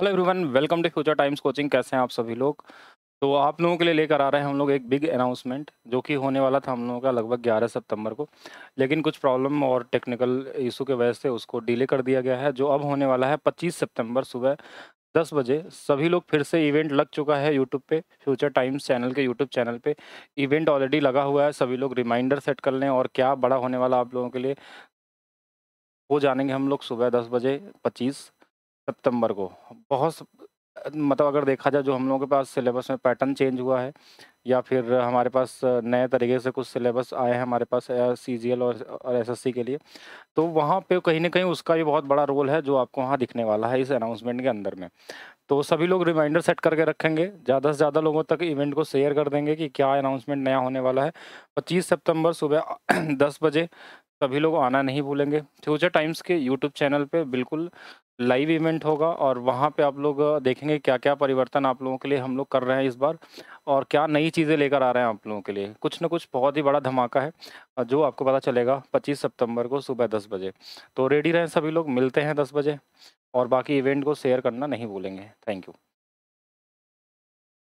hello everyone welcome to Future Times coaching कैसे हैं आप सभी लोग तो आप लोगों के लिए लेकर आ रहे हैं हम लोग एक बिग अनाउंसमेंट जो कि होने वाला था हम लोगों का लगभग 11 सितंबर को लेकिन कुछ प्रॉब्लम और टेक्निकल इशू के वजह से उसको डिले कर दिया गया है जो अब होने वाला है 25 सितंबर सुबह 10 बजे सभी लोग फिर से इवेंट लग चुका है यूट्यूब पे फ्यूचर टाइम्स चैनल के यूट्यूब चैनल पे इवेंट ऑलरेडी लगा हुआ है सभी लोग रिमाइंडर सेट कर लें और क्या बड़ा होने वाला आप लोगों के लिए वो जानेंगे हम लोग सुबह दस बजे पच्चीस सितंबर को बहुत मतलब अगर देखा जाए जो हम लोगों के पास सिलेबस में पैटर्न चेंज हुआ है या फिर हमारे पास नए तरीके से कुछ सिलेबस आए हैं हमारे पास सी जी और और एस के लिए तो वहाँ पे कहीं ना कहीं उसका भी बहुत बड़ा रोल है जो आपको वहाँ दिखने वाला है इस अनाउंसमेंट के अंदर में तो सभी लोग रिमाइंडर सेट करके रखेंगे ज़्यादा से ज़्यादा लोगों तक इवेंट को शेयर कर देंगे कि क्या अनाउंसमेंट नया होने वाला है पच्चीस सितम्बर सुबह दस बजे सभी लोग आना नहीं भूलेंगे फ्यूचर टाइम्स के यूट्यूब चैनल पर बिल्कुल लाइव इवेंट होगा और वहाँ पे आप लोग देखेंगे क्या क्या परिवर्तन आप लोगों के लिए हम लोग कर रहे हैं इस बार और क्या नई चीज़ें लेकर आ रहे हैं आप लोगों के लिए कुछ ना कुछ बहुत ही बड़ा धमाका है जो आपको पता चलेगा 25 सितंबर को सुबह 10 बजे तो रेडी रहें सभी लोग मिलते हैं 10 बजे और बाकी इवेंट को शेयर करना नहीं भूलेंगे थैंक यू